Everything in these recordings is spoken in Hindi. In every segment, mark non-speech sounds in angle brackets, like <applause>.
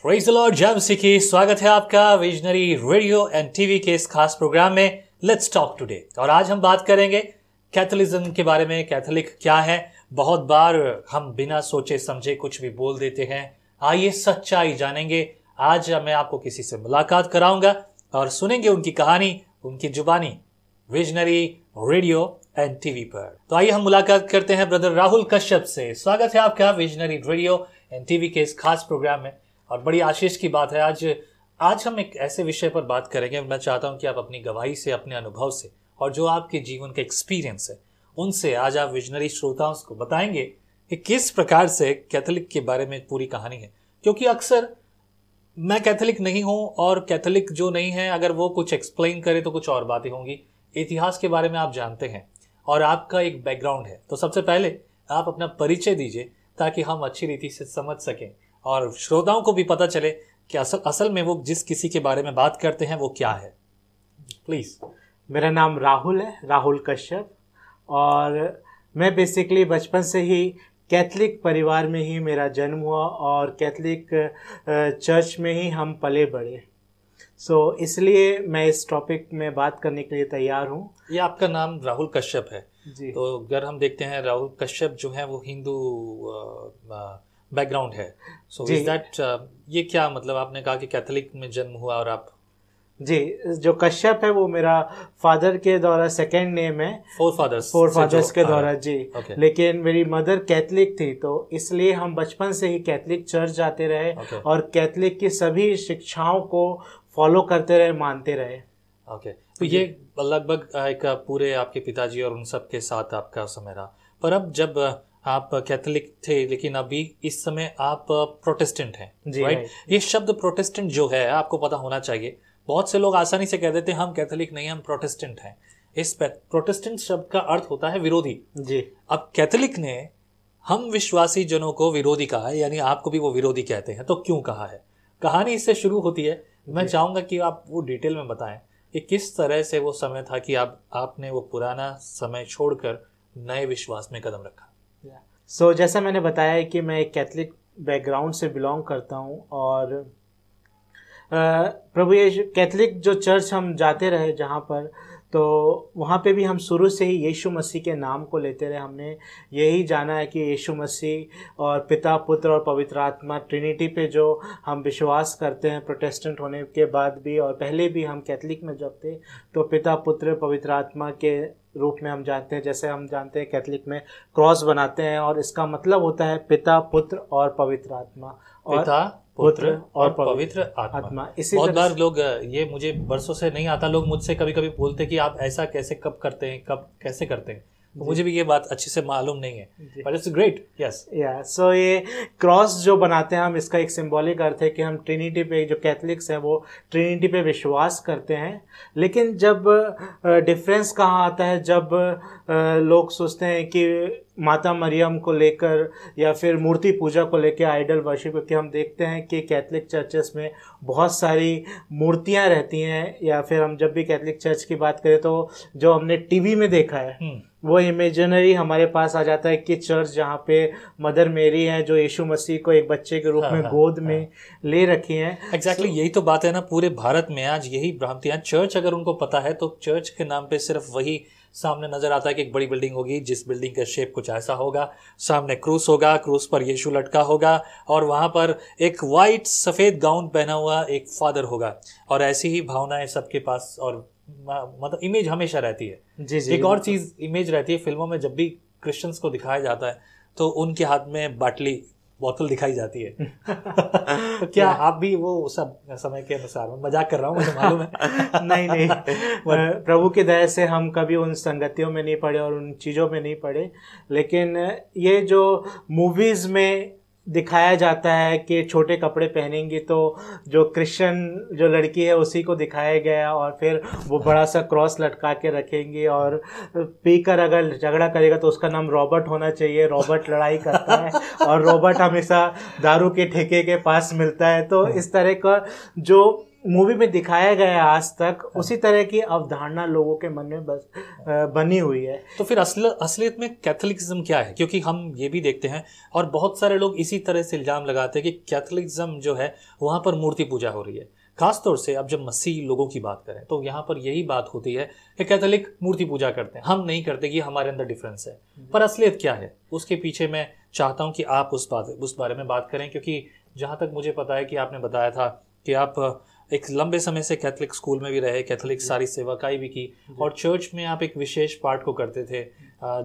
सिखी स्वागत है आपका विजनरी रेडियो एंड टीवी के इस खास प्रोग्राम में लेट्स टॉक टुडे और आज हम बात करेंगे कैथोलिज्म के बारे में कैथोलिक क्या है बहुत बार हम बिना सोचे समझे कुछ भी बोल देते हैं आइए सच्चाई जानेंगे आज मैं आपको किसी से मुलाकात कराऊंगा और सुनेंगे उनकी कहानी उनकी जुबानी विजनरी रेडियो एंड टीवी पर तो आइए हम मुलाकात करते हैं ब्रदर राहुल कश्यप से स्वागत है आपका विजनरी रेडियो एंड टीवी के इस खास प्रोग्राम में और बड़ी आशीष की बात है आज आज हम एक ऐसे विषय पर बात करेंगे मैं चाहता हूँ कि आप अपनी गवाही से अपने अनुभव से और जो आपके जीवन का एक्सपीरियंस है उनसे आज आप विजनरी श्रोताओं को बताएंगे कि किस प्रकार से कैथोलिक के बारे में पूरी कहानी है क्योंकि अक्सर मैं कैथोलिक नहीं हूँ और कैथोलिक जो नहीं है अगर वो कुछ एक्सप्लेन करे तो कुछ और बातें होंगी इतिहास के बारे में आप जानते हैं और आपका एक बैकग्राउंड है तो सबसे पहले आप अपना परिचय दीजिए ताकि हम अच्छी रीति से समझ सकें और श्रोताओं को भी पता चले कि असल असल में वो जिस किसी के बारे में बात करते हैं वो क्या है प्लीज़ मेरा नाम राहुल है राहुल कश्यप और मैं बेसिकली बचपन से ही कैथलिक परिवार में ही मेरा जन्म हुआ और कैथलिक चर्च में ही हम पले बड़े सो so, इसलिए मैं इस टॉपिक में बात करने के लिए तैयार हूँ ये आपका नाम राहुल कश्यप है जी तो अगर हम देखते हैं राहुल कश्यप जो है वो हिंदू आ, आ, बैकग्राउंड है सो इज दैट ये क्या मतलब आपने कहा कि कैथोलिक में जन्म हुआ और आप जी जो कश्यप है वो मेरा फादर के द्वारा सेकेंड नेम है फोर फादर्स फोर फादर्स के हाँ, द्वारा हाँ। जी okay. लेकिन मेरी मदर कैथलिक थी तो इसलिए हम बचपन से ही कैथलिक चर्च जाते रहे okay. और कैथलिक की सभी शिक्षाओं को फॉलो करते रहे मानते रहे ओके okay. तो ये लगभग एक पूरे आपके पिताजी और उन सब के साथ आपका समय रहा पर अब जब आप कैथोलिक थे लेकिन अभी इस समय आप प्रोटेस्टेंट हैं राइट ये शब्द प्रोटेस्टेंट जो है आपको पता होना चाहिए बहुत से लोग आसानी से कह देते हैं हम कैथोलिक नहीं हम प्रोटेस्टेंट हैं इस प्रोटेस्टेंट शब्द का अर्थ होता है विरोधी जी अब कैथोलिक ने हम विश्वासी जनों को विरोधी कहा है यानी आपको भी वो विरोधी कहते हैं तो क्यों कहा है कहानी इससे शुरू होती है मैं चाहूंगा कि आप वो डिटेल में बताएं कि किस तरह से वो समय था कि आप आपने वो पुराना समय छोड़कर नए विश्वास में कदम रखा सो so, जैसा मैंने बताया है कि मैं एक कैथलिक बैकग्राउंड से बिलोंग करता हूँ और प्रभु यीशु कैथलिक जो चर्च हम जाते रहे जहाँ पर तो वहाँ पे भी हम शुरू से ही यीशु मसीह के नाम को लेते रहे हमने यही जाना है कि यीशु मसीह और पिता पुत्र और पवित्र आत्मा ट्रिनिटी पे जो हम विश्वास करते हैं प्रोटेस्टेंट होने के बाद भी और पहले भी हम कैथलिक में जब थे तो पिता पुत्र पवित्र आत्मा के रूप में हम जानते हैं जैसे हम जानते हैं कैथलिक में क्रॉस बनाते हैं और इसका मतलब होता है पिता पुत्र और पवित्र आत्मा और पिता पुत्र और पवित्र आत्मा, आत्मा। इसी बहुत बार लोग ये मुझे बरसों से नहीं आता लोग मुझसे कभी कभी बोलते कि आप ऐसा कैसे कब करते हैं कब कैसे करते हैं तो मुझे भी ये बात अच्छे से मालूम नहीं है बट इट्स ग्रेट यस या सो ये क्रॉस जो बनाते हैं हम इसका एक सिंबॉलिक अर्थ है कि हम ट्रिनिटी पे जो कैथलिक्स हैं वो ट्रिनिटी पे विश्वास करते हैं लेकिन जब डिफरेंस कहाँ आता है जब लोग सोचते हैं कि माता मरियम को लेकर या फिर मूर्ति पूजा को लेकर आइडल वर्षिप क्योंकि हम देखते हैं कि कैथलिक चर्चेस में बहुत सारी मूर्तियां रहती हैं या फिर हम जब भी कैथलिक चर्च की बात करें तो जो हमने टीवी में देखा है हम्म। वो इमेजिनरी हमारे पास आ जाता है कि चर्च जहाँ पे मदर मेरी है जो यीशु मसीह को एक बच्चे के रूप में हाँ, हाँ, गोद में हाँ। ले रखी है एग्जैक्टली exactly, so, यही तो बात है ना पूरे भारत में आज यही भ्रांतियाँ चर्च अगर उनको पता है तो चर्च के नाम पे सिर्फ वही सामने नजर आता है कि एक बड़ी बिल्डिंग होगी जिस बिल्डिंग का शेप कुछ ऐसा होगा सामने क्रूस होगा क्रूस पर यीशु लटका होगा और वहां पर एक वाइट सफ़ेद गाउन पहना हुआ एक फादर होगा और ऐसी ही भावनाएं सबके पास और मतलब इमेज हमेशा रहती है जी जी एक और चीज़ इमेज रहती है फिल्मों में जब भी क्रिश्चियंस को दिखाया जाता है तो उनके हाथ में बाटली बोतल दिखाई जाती है <laughs> तो क्या आप भी वो सब समय के अनुसार मजाक कर रहा हूँ मुझे मालूम है <laughs> नहीं नहीं <laughs> प्रभु की दया से हम कभी उन संगतियों में नहीं पड़े और उन चीज़ों में नहीं पड़े लेकिन ये जो मूवीज़ में दिखाया जाता है कि छोटे कपड़े पहनेंगी तो जो क्रिश्चियन जो लड़की है उसी को दिखाया गया और फिर वो बड़ा सा क्रॉस लटका के रखेंगी और पीकर अगर झगड़ा करेगा तो उसका नाम रॉबर्ट होना चाहिए रॉबर्ट लड़ाई करता है और रॉबर्ट हमेशा दारू के ठेके के पास मिलता है तो इस तरह का जो मूवी में दिखाया गया है आज तक हाँ। उसी तरह की अवधारणा लोगों के मन में बस बनी हुई है तो फिर असल असलियत में कैथलिक्सम क्या है क्योंकि हम ये भी देखते हैं और बहुत सारे लोग इसी तरह से इल्ज़ाम लगाते हैं कि कैथलिक्सम जो है वहाँ पर मूर्ति पूजा हो रही है खासतौर से अब जब मसीह लोगों की बात करें तो यहाँ पर यही बात होती है कि कैथोलिक मूर्ति पूजा करते हैं हम नहीं करते कि हमारे अंदर डिफरेंस है हम्म। पर असलियत क्या है उसके पीछे मैं चाहता हूँ कि आप उस बात उस बारे में बात करें क्योंकि जहाँ तक मुझे पता है कि आपने बताया था कि आप एक लंबे समय से कैथोलिक स्कूल में भी रहे कैथोलिक सारी सेवाकाई भी की और चर्च में आप एक विशेष पार्ट को करते थे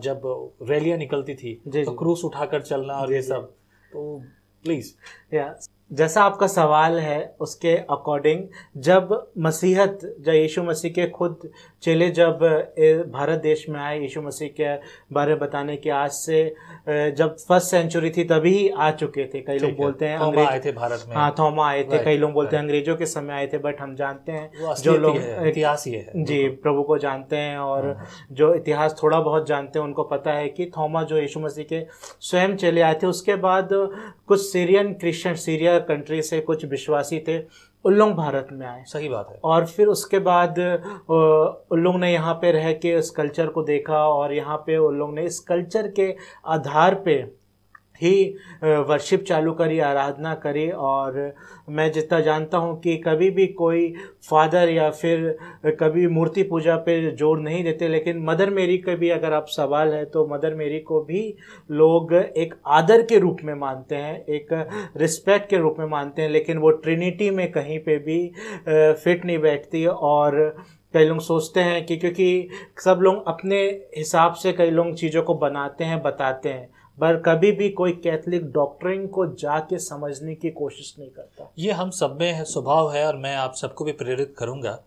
जब रैलियां निकलती थी तो क्रूस उठाकर चलना और ये सब तो प्लीज या जैसा आपका सवाल है उसके अकॉर्डिंग जब मसीहत जब यीशु मसीह के खुद चले जब भारत देश में आए यीशु मसीह के बारे में बताने के आज से जब फर्स्ट सेंचुरी थी तभी आ चुके थे कई लोग बोलते हैं अंग्रेज आए थे भारत में हाँ थोमा आए थे कई लोग बोलते हैं अंग्रेजों के समय आए थे बट हम जानते हैं जो लोग इतिहास ही है जी प्रभु को जानते हैं और हाँ। जो इतिहास थोड़ा बहुत जानते हैं उनको पता है कि थोमा जो यीशु मसीह के स्वयं चले आए थे उसके बाद कुछ सीरियन क्रिश्चियन सीरिया कंट्री से कुछ विश्वासी थे उन लोग भारत में आए सही बात है और फिर उसके बाद उन ने यहाँ पे रह के इस कल्चर को देखा और यहाँ पे उन लोग ने इस कल्चर के आधार पे ही वर्शिप चालू करी आराधना करी और मैं जितना जानता हूँ कि कभी भी कोई फादर या फिर कभी मूर्ति पूजा पे जोर नहीं देते लेकिन मदर मेरी का भी अगर आप सवाल है तो मदर मेरी को भी लोग एक आदर के रूप में मानते हैं एक रिस्पेक्ट के रूप में मानते हैं लेकिन वो ट्रिनिटी में कहीं पे भी फिट नहीं बैठती और कई लोग सोचते हैं कि क्योंकि सब लोग अपने हिसाब से कई लोग चीज़ों को बनाते हैं बताते हैं पर कभी भी कोई कैथलिक डॉक्टरिन को जाके समझने की कोशिश नहीं करता ये हम सब में है स्वभाव है और मैं आप सबको भी प्रेरित करूँगा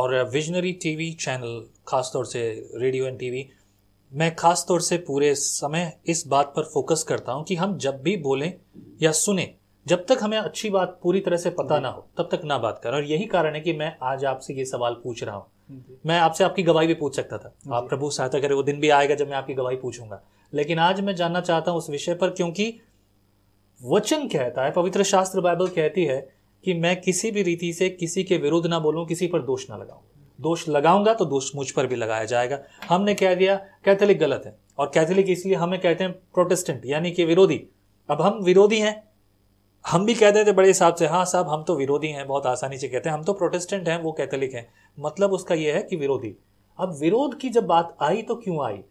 और विजनरी टीवी चैनल खास तौर से रेडियो एंड टीवी मैं खास तौर से पूरे समय इस बात पर फोकस करता हूँ कि हम जब भी बोलें या सुने जब तक हमें अच्छी बात पूरी तरह से पता ना हो तब तक ना बात करें और यही कारण है कि मैं आज आपसे ये सवाल पूछ रहा हूँ मैं आपसे आपकी गवाही भी पूछ सकता था आप प्रभु सहायता करें वो दिन भी आएगा जब मैं आपकी गवाही पूछूंगा लेकिन आज मैं जानना चाहता हूं उस विषय पर क्योंकि वचन कहता है पवित्र शास्त्र बाइबल कहती है कि मैं किसी भी रीति से किसी के विरुद्ध ना बोलूं किसी पर दोष ना लगाऊं दोष लगाऊंगा तो दोष मुझ पर भी लगाया जाएगा हमने कह दिया कैथोलिक गलत है और कैथोलिक इसलिए हमें कहते हैं प्रोटेस्टेंट यानी कि विरोधी अब हम विरोधी हैं हम भी कहते थे बड़े हिसाब से हाँ साहब हम तो विरोधी हैं बहुत आसानी से कहते हैं हम तो प्रोटेस्टेंट हैं वो कैथोलिक हैं मतलब उसका यह है कि विरोधी अब विरोध की जब बात आई तो क्यों आई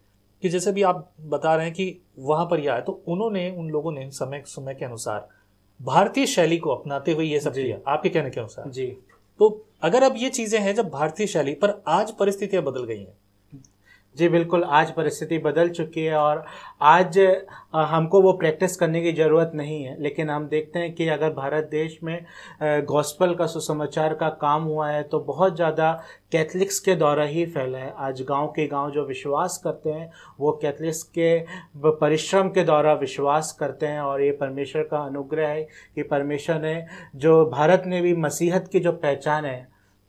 कि जैसे भी आप बता रहे हैं कि वहां पर यह है तो उन्होंने उन लोगों ने समय समय के अनुसार भारतीय शैली को अपनाते हुए ये सब किया आपके कहने के अनुसार जी तो अगर अब ये चीज़ें हैं जब भारतीय शैली पर आज परिस्थितियां बदल गई हैं जी बिल्कुल आज परिस्थिति बदल चुकी है और आज हमको वो प्रैक्टिस करने की ज़रूरत नहीं है लेकिन हम देखते हैं कि अगर भारत देश में गॉस्पल का सुसमाचार का काम हुआ है तो बहुत ज़्यादा कैथलिक्स के द्वारा ही फैला है आज गांव के गांव जो विश्वास करते हैं वो कैथलिक्स के परिश्रम के द्वारा विश्वास करते हैं और ये परमेश्वर का अनुग्रह है कि परमेश्वर ने जो भारत में भी मसीहत की जो पहचान है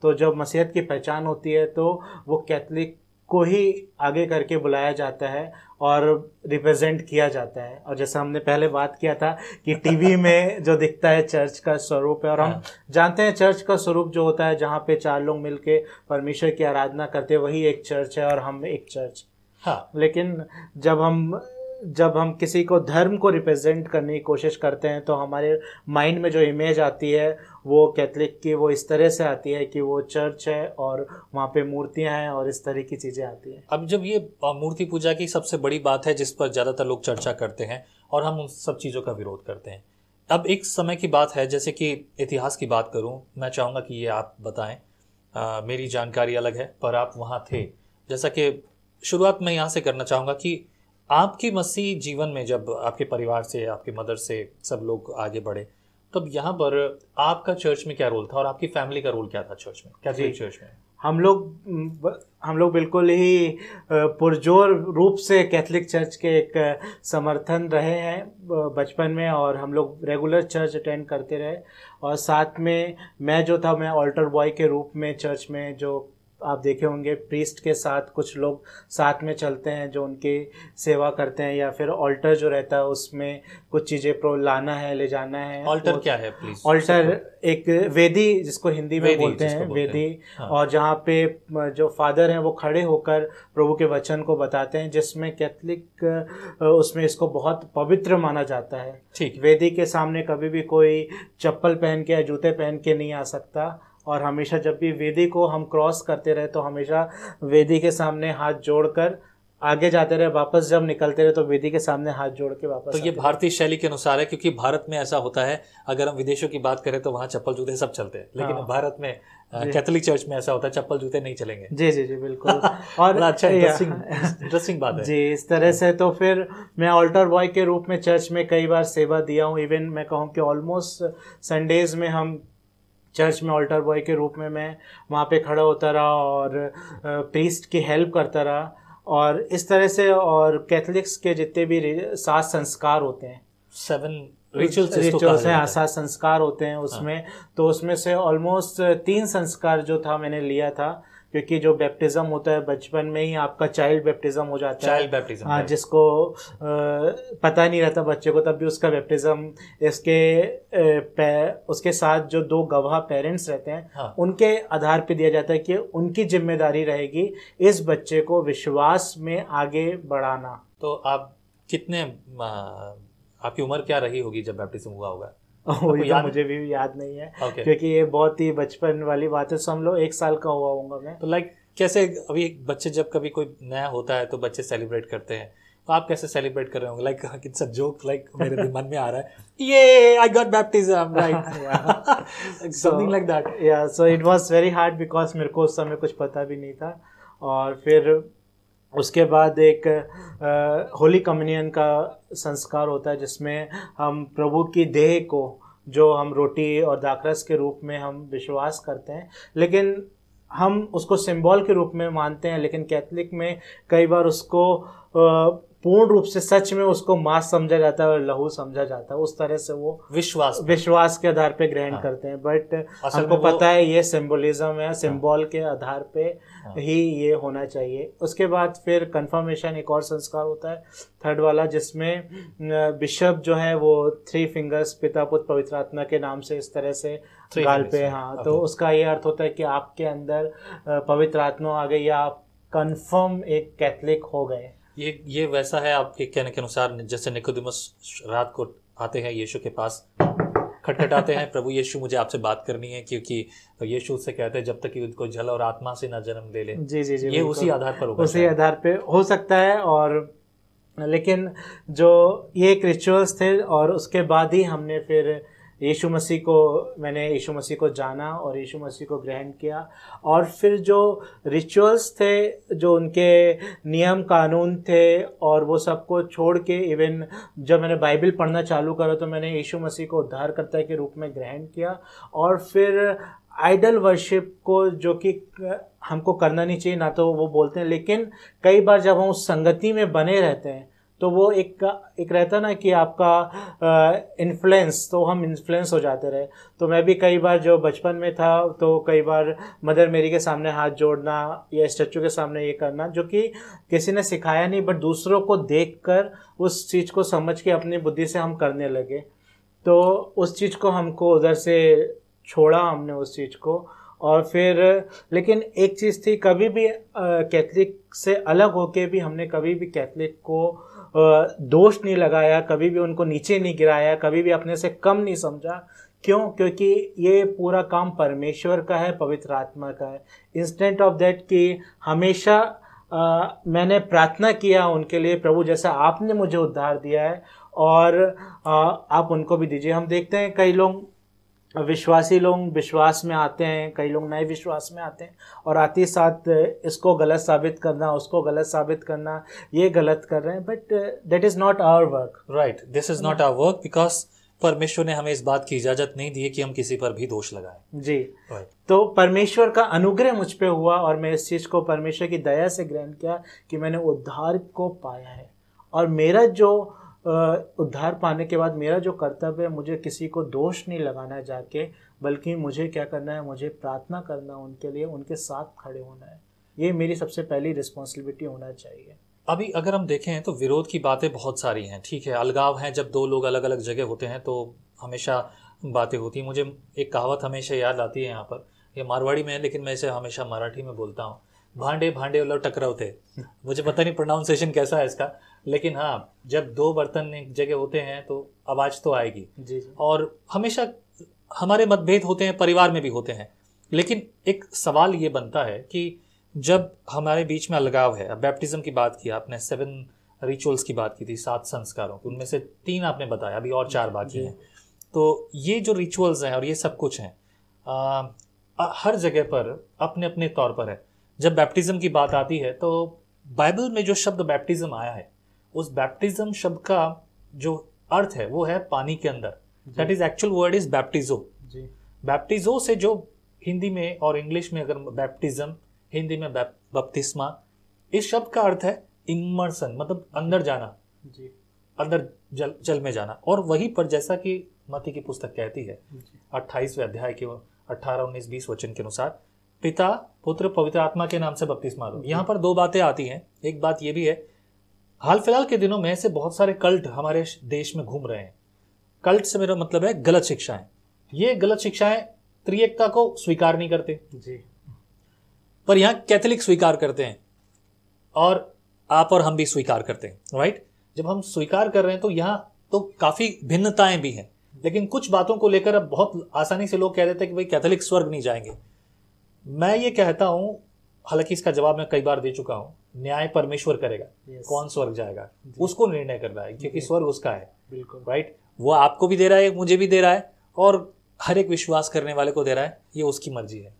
तो जब मसीहत की पहचान होती है तो वो कैथलिक को ही आगे करके बुलाया जाता है और रिप्रेजेंट किया जाता है और जैसा हमने पहले बात किया था कि टीवी <laughs> में जो दिखता है चर्च का स्वरूप है और हम हाँ। जानते हैं चर्च का स्वरूप जो होता है जहाँ पे चार लोग मिलके परमेश्वर की आराधना करते वही एक चर्च है और हम एक चर्च हाँ लेकिन जब हम जब हम किसी को धर्म को रिप्रेजेंट करने की कोशिश करते हैं तो हमारे माइंड में जो इमेज आती है वो कैथलिक की वो इस तरह से आती है कि वो चर्च है और वहाँ पे मूर्तियाँ हैं और इस तरह की चीज़ें आती हैं अब जब ये मूर्ति पूजा की सबसे बड़ी बात है जिस पर ज़्यादातर लोग चर्चा करते हैं और हम उन सब चीज़ों का विरोध करते हैं अब एक समय की बात है जैसे कि इतिहास की बात करूँ मैं चाहूँगा कि ये आप बताएं आ, मेरी जानकारी अलग है पर आप वहाँ थे जैसा कि शुरुआत मैं यहाँ से करना चाहूँगा कि आपकी मसीह जीवन में जब आपके परिवार से आपके मदर से सब लोग आगे बढ़े तब यहाँ पर आपका चर्च में क्या रोल था और आपकी फैमिली का रोल क्या था चर्च में कैसे चर्च में हम लोग हम लोग बिल्कुल ही पुरजोर रूप से कैथलिक चर्च के एक समर्थन रहे हैं बचपन में और हम लोग रेगुलर चर्च अटेंड करते रहे और साथ में मैं जो था मैं ऑल्टर बॉय के रूप में चर्च में जो आप देखे होंगे प्रीस्ट के साथ कुछ लोग साथ में चलते हैं जो उनके सेवा करते हैं या फिर ऑल्टर जो रहता है उसमें कुछ चीज़ें प्रो लाना है ले जाना है ऑल्टर क्या है प्लीज ऑल्टर एक वेदी जिसको हिंदी में बोलते हैं बोलते वेदी हैं। हाँ। और जहाँ पे जो फादर हैं वो खड़े होकर प्रभु के वचन को बताते हैं जिसमें कैथलिक उसमें इसको बहुत पवित्र माना जाता है ठीक वेदी के सामने कभी भी कोई चप्पल पहन के या जूते पहन के नहीं आ सकता और हमेशा जब भी वेदी को हम क्रॉस करते रहे तो हमेशा वेदी के सामने हाथ जोड़कर आगे जाते रहे वापस जब निकलते रहे तो वेदी के सामने हाथ जोड़ के वापस तो ये भारतीय शैली के अनुसार है क्योंकि भारत में ऐसा होता है अगर हम विदेशों की बात करें तो वहाँ चप्पल जूते सब चलते हैं लेकिन हाँ। भारत में कैथोलिक चर्च में ऐसा होता है चप्पल जूते नहीं चलेंगे जी जी जी बिल्कुल <laughs> और अच्छा इंटरेस्टिंग बात है जी इस तरह से तो फिर मैं ऑल्टर बॉय के रूप में चर्च में कई बार सेवा दिया हूँ इवन मैं कहूँ कि ऑलमोस्ट संडेज में हम चर्च में ऑल्टर बॉय के रूप में मैं वहाँ पे खड़ा होता रहा और प्रीस्ट की हेल्प करता रहा और इस तरह से और कैथलिक्स के जितने भी सात संस्कार होते हैं सेवन रिचुअल्स रिचुअल्स हैं हाँ, सात संस्कार होते हैं हाँ। उसमें हाँ. तो उसमें से ऑलमोस्ट तीन संस्कार जो था मैंने लिया था क्योंकि जो बैप्टिज्म होता है बचपन में ही आपका चाइल्ड बैप्टिज्म हो जाता है हाँ जिसको पता नहीं रहता बच्चे को तब भी उसका बैप्टिज्म इसके उसके साथ जो दो गवाह पेरेंट्स रहते हैं हाँ। उनके आधार पर दिया जाता है कि उनकी जिम्मेदारी रहेगी इस बच्चे को विश्वास में आगे बढ़ाना तो आप कितने आपकी उम्र क्या रही होगी जब बैप्टिज्म हुआ होगा <laughs> वो तो मुझे भी याद नहीं है okay. क्योंकि ये बहुत ही बचपन वाली बात है सो हम लोग एक साल का हुआ होगा मैं तो लाइक कैसे अभी बच्चे जब कभी कोई नया होता है तो बच्चे सेलिब्रेट करते हैं तो आप कैसे सेलिब्रेट कर रहे होंगे like like it's a joke मेरे <laughs> मन में आ रहा है ये I got baptism right something like that या so it was very hard because मेरे को उस समय कुछ पता भी नहीं था और फिर उसके बाद एक होली कम्युनियन का संस्कार होता है जिसमें हम प्रभु की देह को जो हम रोटी और दाखरस के रूप में हम विश्वास करते हैं लेकिन हम उसको सिंबल के रूप में मानते हैं लेकिन कैथलिक में कई बार उसको पूर्ण रूप से सच में उसको मास समझा जाता है और लहू समझा जाता है उस तरह से वो विश्वास विश्वास के आधार पे ग्रहण हाँ। करते हैं बट हमको पता है ये सिंबोलिज्म है सिंबल हाँ। के आधार पे हाँ। ही ये होना चाहिए उसके बाद फिर कंफर्मेशन एक और संस्कार होता है थर्ड वाला जिसमें बिशप जो है वो थ्री फिंगर्स पिता पुत्र पवित्र आत्मा के नाम से इस तरह से गाल पे हाँ, हाँ तो उसका ये अर्थ होता है कि आपके अंदर पवित्र आत्मा आ गई या आप कन्फर्म एक कैथलिक हो गए ये ये वैसा है आपके कहने के अनुसार जैसे निकोदिमस रात को आते हैं यीशु के पास खटखटाते हैं प्रभु यीशु मुझे आपसे बात करनी है क्योंकि यीशु उससे कहते हैं जब तक कि उनको जल और आत्मा से ना जन्म दे ले जी जी जी ये उसी आधार पर होगा उसी आधार पे हो सकता है और लेकिन जो ये एक रिचुअल्स थे और उसके बाद ही हमने फिर यीशु मसीह को मैंने यीशु मसीह को जाना और यीशु मसीह को ग्रहण किया और फिर जो रिचुअल्स थे जो उनके नियम कानून थे और वो सबको छोड़ के इवन जब मैंने बाइबल पढ़ना चालू करा तो मैंने यीशु मसीह को उद्धारकर्ता के रूप में ग्रहण किया और फिर आइडल वर्शिप को जो कि हमको करना नहीं चाहिए ना तो वो बोलते हैं लेकिन कई बार जब हम उस संगति में बने रहते हैं तो वो एक एक रहता ना कि आपका इन्फ्लुएंस तो हम इन्फ्लुएंस हो जाते रहे तो मैं भी कई बार जो बचपन में था तो कई बार मदर मेरी के सामने हाथ जोड़ना या स्टैचू के सामने ये करना जो कि किसी ने सिखाया नहीं बट दूसरों को देख कर उस चीज़ को समझ के अपनी बुद्धि से हम करने लगे तो उस चीज़ को हमको उधर से छोड़ा हमने उस चीज़ को और फिर लेकिन एक चीज़ थी कभी भी कैथलिक से अलग होके भी हमने कभी भी कैथलिक को दोष नहीं लगाया कभी भी उनको नीचे नहीं गिराया कभी भी अपने से कम नहीं समझा क्यों क्योंकि ये पूरा काम परमेश्वर का है पवित्र आत्मा का है इंस्टेंट ऑफ दैट कि हमेशा आ, मैंने प्रार्थना किया उनके लिए प्रभु जैसा आपने मुझे उद्धार दिया है और आ, आप उनको भी दीजिए हम देखते हैं कई लोग विश्वासी लोग विश्वास में आते हैं कई लोग नए विश्वास में आते हैं और आते ही साथ इसको गलत साबित करना उसको गलत साबित करना ये गलत कर रहे हैं but that is not our work right this is not our work because परमेश्वर ने हमें इस बात की इजाजत नहीं दी कि हम किसी पर भी दोष लगाएं जी right. तो परमेश्वर का अनुग्रह मुझ पे हुआ और मैं इस चीज़ को परमेश्वर की दया से ग्रहण किया कि मैंने उद्धार को पाया है और मेरा जो उद्धार पाने के बाद मेरा जो कर्तव्य है मुझे किसी को दोष नहीं लगाना है जाके बल्कि मुझे क्या करना है मुझे प्रार्थना करना है उनके लिए उनके साथ खड़े होना है ये मेरी सबसे पहली रिस्पॉन्सिबिलिटी होना चाहिए अभी अगर हम देखें तो विरोध की बातें बहुत सारी हैं ठीक है अलगाव हैं जब दो लोग अलग अलग जगह होते हैं तो हमेशा बातें होती हैं मुझे एक कहावत हमेशा याद आती है यहाँ पर ये मारवाड़ी में है लेकिन मैं इसे हमेशा मराठी में बोलता हूँ भांडे भांडे मतलब टकराव थे मुझे पता नहीं प्रोनाउंसिएशन कैसा है इसका लेकिन हाँ जब दो बर्तन एक जगह होते हैं तो आवाज़ तो आएगी जी और हमेशा हमारे मतभेद होते हैं परिवार में भी होते हैं लेकिन एक सवाल ये बनता है कि जब हमारे बीच में अलगाव है बैप्टिज्म की बात की आपने सेवन रिचुअल्स की बात की थी सात संस्कारों की उनमें से तीन आपने बताया अभी और चार बाकी हैं तो ये जो रिचुअल्स हैं और ये सब कुछ हैं हर जगह पर अपने अपने तौर पर है जब बैप्टिज्म की बात आती है तो बाइबल में जो शब्द बैप्टिज्म आया है उस बैप्टिज्म शब्द का जो अर्थ है वो है पानी के अंदर that is actual word is baptizo baptizo से जो हिंदी में और इंग्लिश में अगर बैप्टिज्म हिंदी में बपतिस्मा इस शब्द का अर्थ है इमर्सन मतलब अंदर जाना जी अंदर जल जल में जाना और वहीं पर जैसा कि मती की पुस्तक कहती है अट्ठाईसवें अध्याय के अठारह उन्नीस बीस वचन के अनुसार पिता पुत्र पवित्र आत्मा के नाम से बपतिस्मा दो यहाँ पर दो बातें आती हैं एक बात ये भी है हाल फिलहाल के दिनों में ऐसे बहुत सारे कल्ट हमारे देश में घूम रहे हैं कल्ट से मेरा मतलब है गलत शिक्षाएं ये गलत शिक्षाएं त्रिएकता को स्वीकार नहीं करते जी पर यहां कैथलिक स्वीकार करते हैं और आप और हम भी स्वीकार करते हैं राइट जब हम स्वीकार कर रहे हैं तो यहाँ तो काफ़ी भिन्नताएं भी हैं लेकिन कुछ बातों को लेकर अब बहुत आसानी से लोग कह देते हैं कि भाई कैथोलिक स्वर्ग नहीं जाएंगे मैं ये कहता हूं हालांकि इसका जवाब मैं कई बार दे चुका हूँ न्याय परमेश्वर करेगा yes. कौन स्वर्ग जाएगा उसको निर्णय कर रहा है क्योंकि स्वर्ग उसका है बिल्कुल राइट वो आपको भी दे रहा है मुझे भी दे रहा है और हर एक विश्वास करने वाले को दे रहा है ये उसकी मर्जी है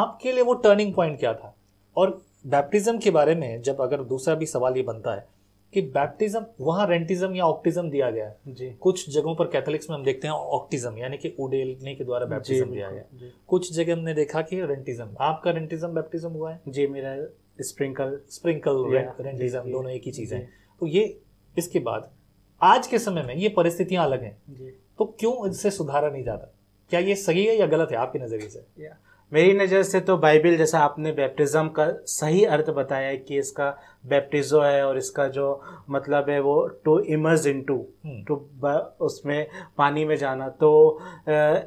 आपके लिए वो टर्निंग पॉइंट क्या था और बैप्टिज्म के बारे में जब अगर दूसरा भी सवाल ये बनता है कि बैप्टिज्म वहां रेंटिज्म या ऑक्टिज्म दिया गया है जी कुछ जगहों पर कैथोलिक्स में हम देखते हैं ऑक्टिज्म यानी कि उडेलने के द्वारा बैप्टिज्म दिया गया कुछ जगह हमने देखा कि रेंटिज्म आपका रेंटिज्म बैप्टिज्म हुआ है जी मेरा स्प्रिंकल स्प्रिंकल रेंटिज्म दोनों एक ही चीज़ है तो ये इसके बाद आज के समय में ये परिस्थितियां अलग हैं तो क्यों इससे सुधारा नहीं जाता क्या ये सही है या गलत है आपके नज़रिए से मेरी नज़र से तो बाइबिल जैसा आपने बैप्टिज़म का सही अर्थ बताया है कि इसका बैप्टिज़ो है और इसका जो मतलब है वो to emerge into to उसमें पानी में जाना तो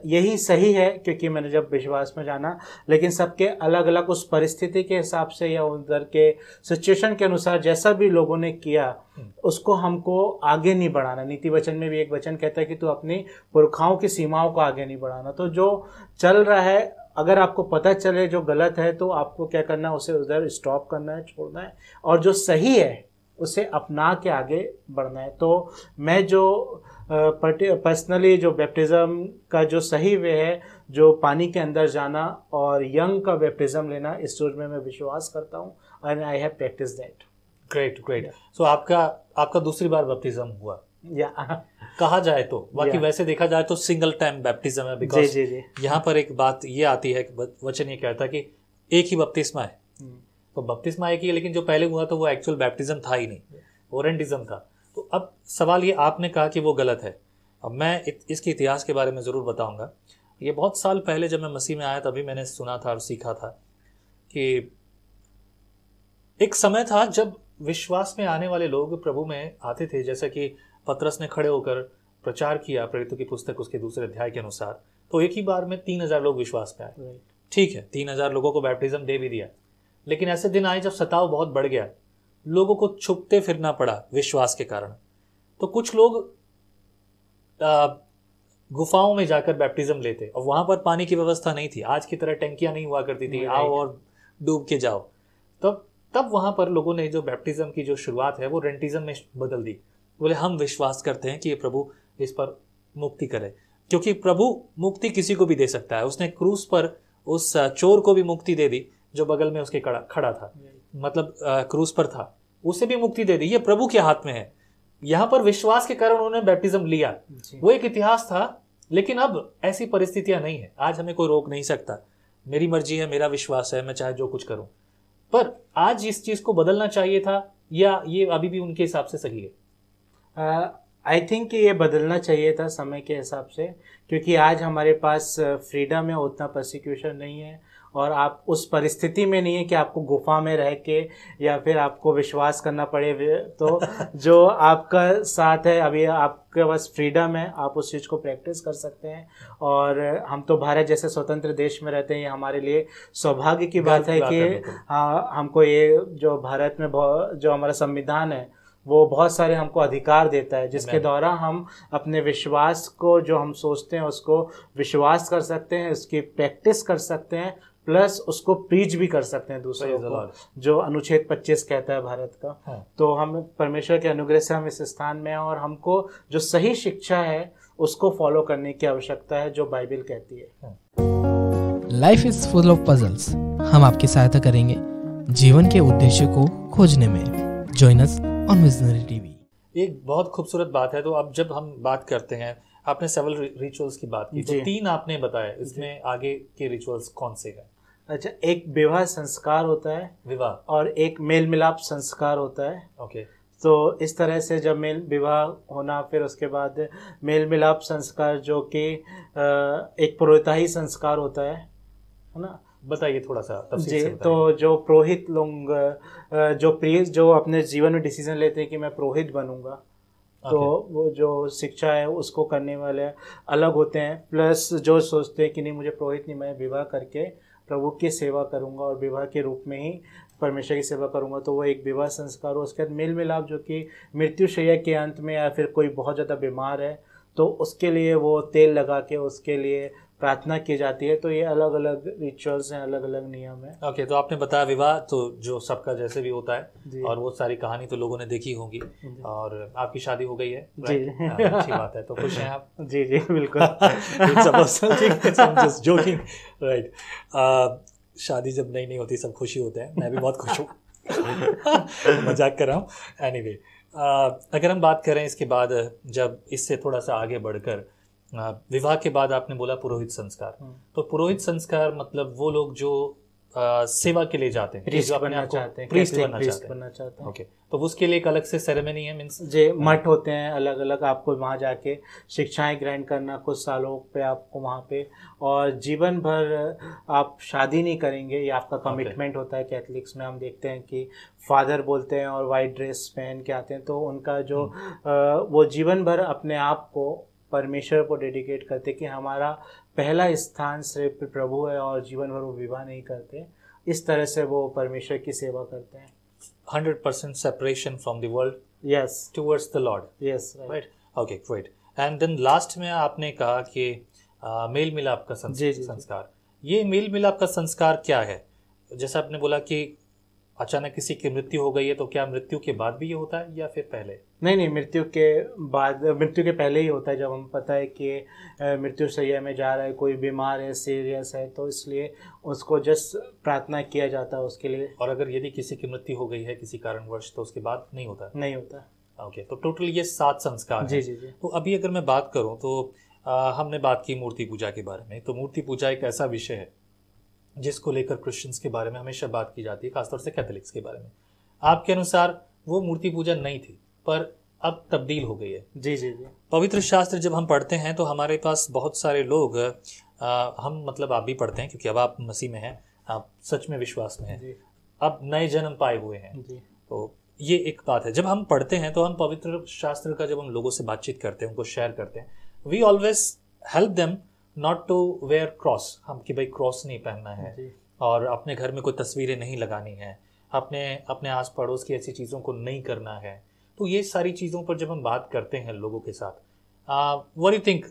यही सही है क्योंकि मैंने जब विश्वास में जाना लेकिन सबके अलग अलग उस परिस्थिति के हिसाब से या उधर के सिचुएशन के अनुसार जैसा भी लोगों ने किया हम्म। उसको हमको आगे नहीं बढ़ाना नीति वचन में भी एक वचन कहता है कि तू अपनी पुरखाओं की सीमाओं को आगे नहीं बढ़ाना तो जो चल रहा है अगर आपको पता चले जो गलत है तो आपको क्या करना है उसे उधर स्टॉप करना है छोड़ना है और जो सही है उसे अपना के आगे बढ़ना है तो मैं जो पर्सनली जो बैप्टिज़म का जो सही वे है जो पानी के अंदर जाना और यंग का बैप्टिज़म लेना इस चीज़ में मैं विश्वास करता हूँ and I have practice that great great so आपका आपका दूसरी बार बैप्टिज़म हुआ या yeah. <laughs> कहा जाए तो बाकी वैसे देखा जाए तो सिंगल टाइम बैप्टिज्म है बिकॉज यहाँ पर एक बात ये आती है वचन ये कहता है कि एक ही बपतिस्मा है hmm. तो बपतिस्मा एक ही है लेकिन जो पहले हुआ तो वो एक्चुअल बैप्टिज्म था ही नहीं ओरेंटिज्म था तो अब सवाल ये आपने कहा कि वो गलत है अब मैं इसके इतिहास के बारे में ज़रूर बताऊंगा ये बहुत साल पहले जब मैं मसीह में आया तभी मैंने सुना था और सीखा था कि एक समय था जब विश्वास में आने वाले लोग प्रभु में आते थे जैसा कि पत्रस ने खड़े होकर प्रचार किया प्रेरित की पुस्तक उसके दूसरे अध्याय के अनुसार तो एक ही बार में तीन हजार लोग विश्वास पे आए ठीक है तीन हजार लोगों को बैप्टिज्म दे भी दिया लेकिन ऐसे दिन आए जब सताव बहुत बढ़ गया लोगों को छुपते फिरना पड़ा विश्वास के कारण तो कुछ लोग गुफाओं में जाकर बैप्टिज्म लेते और वहां पर पानी की व्यवस्था नहीं थी आज की तरह टैंकियां नहीं हुआ करती थी आओ और डूब के जाओ तब तब वहां पर लोगों ने जो बैप्टिज्म की जो शुरुआत है वो रेंटिज्म में बदल दी बोले हम विश्वास करते हैं कि ये प्रभु इस पर मुक्ति करे क्योंकि प्रभु मुक्ति किसी को भी दे सकता है उसने क्रूस पर उस चोर को भी मुक्ति दे दी जो बगल में उसके खड़ा खड़ा था मतलब क्रूस पर था उसे भी मुक्ति दे दी ये प्रभु के हाथ में है यहाँ पर विश्वास के कारण उन्होंने बैप्टिज्म लिया वो एक इतिहास था लेकिन अब ऐसी परिस्थितियां नहीं है आज हमें कोई रोक नहीं सकता मेरी मर्जी है मेरा विश्वास है मैं चाहे जो कुछ करूं पर आज इस चीज को बदलना चाहिए था या ये अभी भी उनके हिसाब से सही है आई थिंक ये बदलना चाहिए था समय के हिसाब से क्योंकि आज हमारे पास फ्रीडम है उतना प्रोसिक्यूशन नहीं है और आप उस परिस्थिति में नहीं है कि आपको गुफा में रह के या फिर आपको विश्वास करना पड़े तो <laughs> जो आपका साथ है अभी आपके पास फ्रीडम है आप उस चीज़ को प्रैक्टिस कर सकते हैं और हम तो भारत जैसे स्वतंत्र देश में रहते हैं ये हमारे लिए सौभाग्य की बात है कि हाँ, हमको ये जो भारत में जो हमारा संविधान है वो बहुत सारे हमको अधिकार देता है जिसके द्वारा हम अपने विश्वास को जो हम सोचते हैं उसको विश्वास कर सकते हैं उसकी प्रैक्टिस कर सकते हैं प्लस उसको प्रीच भी कर सकते हैं दूसरे को जो अनुच्छेद 25 कहता है भारत का है। हाँ। तो हम परमेश्वर के अनुग्रह से हम इस स्थान में हैं और हमको जो सही शिक्षा है उसको फॉलो करने की आवश्यकता है जो बाइबिल कहती है life is full of puzzles हम आपकी सहायता करेंगे जीवन के उद्देश्य को खोजने में जोइन ऑन विजनरी टीवी एक बहुत खूबसूरत बात है तो अब जब हम बात करते हैं आपने सेवल रिचुअल्स की बात की तो तीन आपने बताया इसमें आगे के रिचुअल्स कौन से हैं अच्छा एक विवाह संस्कार होता है विवाह और एक मेल मिलाप संस्कार होता है ओके तो इस तरह से जब मेल विवाह होना फिर उसके बाद मेल मिलाप संस्कार जो कि एक पुरोताही संस्कार होता है है ना बताइए थोड़ा सा जी तो जो पुरोहित लोग जो प्रिय जो अपने जीवन में डिसीजन लेते हैं कि मैं पुरोहित बनूंगा तो वो जो शिक्षा है उसको करने वाले अलग होते हैं प्लस जो सोचते हैं कि नहीं मुझे पुरोहित नहीं मैं विवाह करके प्रभु की सेवा करूंगा और विवाह के रूप में ही परमेश्वर की सेवा करूंगा तो वो एक विवाह संस्कार हो उसके बाद मेल मिलाप जो कि मृत्युशैया के अंत में या फिर कोई बहुत ज़्यादा बीमार है तो उसके लिए वो तेल लगा के उसके लिए प्रार्थना की जाती है तो ये अलग अलग रिचुअल्स हैं अलग अलग नियम है ओके okay, तो आपने बताया विवाह तो जो सबका जैसे भी होता है और वो सारी कहानी तो लोगों ने देखी होगी और आपकी शादी हो गई है जी हाँ, अच्छी बात है तो खुश हैं आप <laughs> जी जी बिल्कुल जोकिंग <laughs> राइट uh, शादी जब नई नई होती सब खुशी होते हैं मैं भी बहुत खुश हूँ <laughs> मजाक कर रहा हूँ एनी anyway, uh, अगर हम बात करें इसके बाद जब इससे थोड़ा सा आगे बढ़कर विवाह के बाद आपने बोला पुरोहित संस्कार हाँ। तो पुरोहित संस्कार मतलब वो लोग जो आ, सेवा के लिए जाते हैं प्रीस्ट बनना चाहते हैं बनना चाहते हैं ओके तो उसके लिए एक अलग से सेरेमनी है मीन्स जे मठ होते हैं अलग अलग आपको वहाँ जाके शिक्षाएं ग्रहण करना कुछ सालों पे आपको वहाँ पे और जीवन भर आप शादी नहीं करेंगे ये आपका कमिटमेंट होता है कैथलिक्स में हम देखते हैं कि फादर बोलते हैं और वाइट ड्रेस पहन के आते हैं तो उनका जो hmm. आ, वो जीवन भर अपने आप को परमेश्वर को डेडिकेट करते कि हमारा पहला स्थान सिर्फ प्रभु है और जीवन भर वो विवाह नहीं करते इस तरह से वो परमेश्वर की सेवा करते हैं hundred percent separation from the world yes towards the Lord yes right okay great and then last में आपने कहा कि मेल मिलाप का संस्कार ये मेल मिलाप का संस्कार क्या है जैसे आपने बोला कि अचानक किसी की मृत्यु हो गई है तो क्या मृत्यु के बाद भी ये होता है या फिर पहले नहीं नहीं मृत्यु के बाद मृत्यु के पहले ही होता है जब हम पता है कि मृत्यु शैया में जा रहा है कोई बीमार है सीरियस है तो इसलिए उसको जस्ट प्रार्थना किया जाता है उसके लिए और अगर यदि किसी की मृत्यु हो गई है किसी कारणवश तो उसके बाद नहीं होता नहीं होता ओके तो टोटल ये सात संस्कार जी जी जी तो अभी अगर मैं बात करूँ तो आ, हमने बात की मूर्ति पूजा के बारे में तो मूर्ति पूजा एक ऐसा विषय है जिसको लेकर क्रिश्चियंस के बारे में हमेशा बात की जाती है खासतौर से कैथोलिक्स के बारे में आपके अनुसार वो मूर्ति पूजा नहीं थी पर अब तब्दील हो गई है जी जी जी पवित्र शास्त्र जब हम पढ़ते हैं तो हमारे पास बहुत सारे लोग आ, हम मतलब आप भी पढ़ते हैं क्योंकि अब आप मसीह में हैं आप सच में विश्वास में हैं अब नए जन्म पाए हुए हैं तो ये एक बात है जब हम पढ़ते हैं तो हम पवित्र शास्त्र का जब हम लोगों से बातचीत करते हैं उनको शेयर करते हैं we always help them not to wear cross हम कि भाई क्रॉस नहीं पहनना है और अपने घर में कोई तस्वीरें नहीं लगानी है अपने अपने आस पड़ोस की ऐसी चीज़ों को नहीं करना है तो ये सारी चीज़ों पर जब हम बात करते हैं लोगों के साथ वर यू थिंक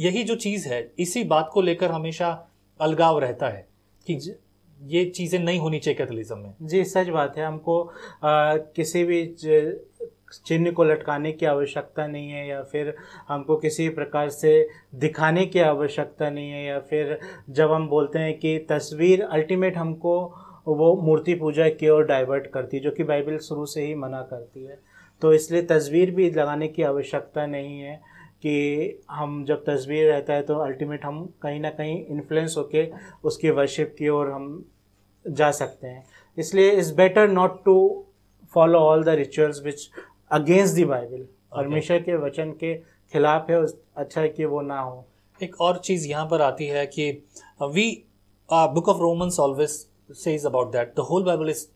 यही जो चीज़ है इसी बात को लेकर हमेशा अलगाव रहता है कि ये चीज़ें नहीं होनी चाहिए कैथलिज्म में जी सच बात है हमको आ, किसी भी चिन्ह को लटकाने की आवश्यकता नहीं है या फिर हमको किसी प्रकार से दिखाने की आवश्यकता नहीं है या फिर जब हम बोलते हैं कि तस्वीर अल्टीमेट हमको वो मूर्ति पूजा की ओर डाइवर्ट करती है जो कि बाइबल शुरू से ही मना करती है तो इसलिए तस्वीर भी लगाने की आवश्यकता नहीं है कि हम जब तस्वीर रहता है तो अल्टीमेट हम कहीं ना कहीं इन्फ्लुएंस होके उसकी वर्शिप की ओर हम जा सकते हैं इसलिए is better not to follow all the rituals which against the Bible परमेश्वर के वचन के खिलाफ है अच्छा है कि वो ना हो एक और चीज़ यहाँ पर आती है कि we book of Romans always says about that the whole Bible is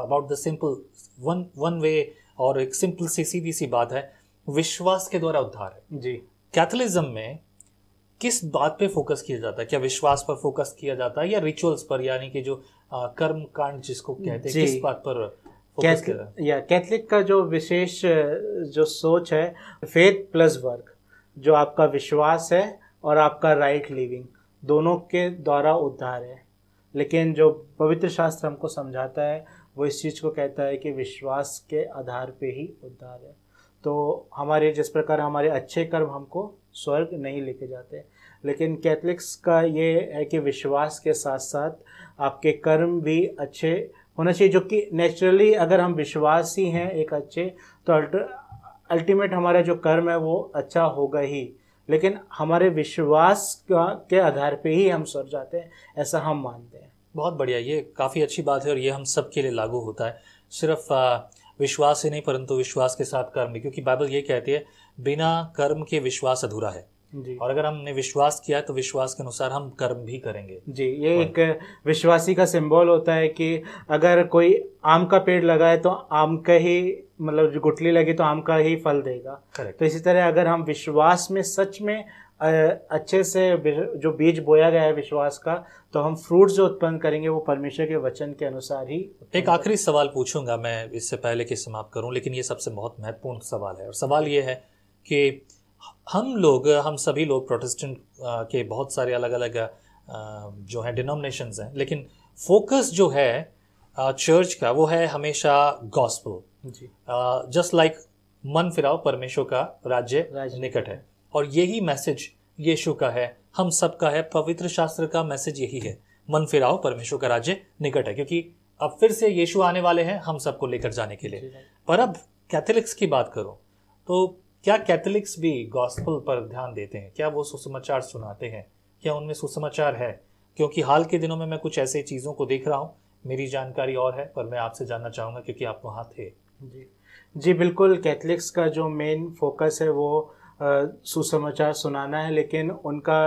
about the simple one one way और एक सिंपल सी सीधी सी बात है विश्वास के द्वारा उद्धार है जी कैथलिज्म में किस बात पे फोकस किया जाता है क्या विश्वास पर फोकस किया जाता है या रिचुअल्स पर यानी कि जो uh, कर्म कांड जिसको कहते हैं किस बात पर कैथलिक या कैथलिक का जो विशेष जो सोच है फेथ प्लस वर्क जो आपका विश्वास है और आपका राइट लिविंग दोनों के द्वारा उद्धार है लेकिन जो पवित्र शास्त्र हमको समझाता है वो इस चीज़ को कहता है कि विश्वास के आधार पे ही उद्धार है तो हमारे जिस प्रकार हमारे अच्छे कर्म हमको स्वर्ग नहीं लेके जाते लेकिन कैथलिक्स का ये है कि विश्वास के साथ साथ आपके कर्म भी अच्छे होना चाहिए जो कि नेचुरली अगर हम विश्वास ही हैं एक अच्छे तो अल्टीमेट हमारा जो कर्म है वो अच्छा होगा ही लेकिन हमारे विश्वास का के आधार पे ही हम सर जाते हैं ऐसा हम मानते हैं बहुत बढ़िया ये काफ़ी अच्छी बात है और ये हम सबके लिए लागू होता है सिर्फ विश्वास ही नहीं परंतु विश्वास के साथ कर्म भी क्योंकि बाइबल ये कहती है बिना कर्म के विश्वास अधूरा है जी और अगर हमने विश्वास किया तो विश्वास के अनुसार हम कर्म भी करेंगे जी ये एक विश्वासी का सिंबल होता है कि अगर कोई आम का पेड़ लगा है तो आम का ही मतलब जो गुठली लगी तो आम का ही फल देगा Correct. तो इसी तरह अगर हम विश्वास में सच में अच्छे से जो बीज बोया गया है विश्वास का तो हम फ्रूट्स जो उत्पन्न करेंगे वो परमेश्वर के वचन के अनुसार ही एक आखिरी सवाल पूछूंगा मैं इससे पहले कि समाप्त करूं लेकिन ये सबसे बहुत महत्वपूर्ण सवाल है और सवाल ये है कि हम लोग हम सभी लोग प्रोटेस्टेंट के बहुत सारे अलग अलग जो हैं डिनोमिनेशंस हैं लेकिन फोकस जो है चर्च का वो है हमेशा गॉस्पल जस्ट लाइक मन फिराव परमेश्वर का राज्य निकट है और यही मैसेज यीशु का है हम सब का है पवित्र शास्त्र का मैसेज यही है मन फिराओ परमेश्वर का राज्य निकट है क्योंकि अब फिर से यीशु आने वाले हैं हम सबको लेकर जाने के लिए पर अब कैथोलिक्स की बात करो तो क्या कैथलिक्स भी गॉस्पल पर ध्यान देते हैं क्या वो सुसमाचार सुनाते हैं क्या उनमें सुसमाचार है क्योंकि हाल के दिनों में मैं कुछ ऐसे चीज़ों को देख रहा हूँ मेरी जानकारी और है पर मैं आपसे जानना चाहूँगा क्योंकि आप वहाँ थे जी जी बिल्कुल कैथलिक्स का जो मेन फोकस है वो सुसमाचार सुनाना है लेकिन उनका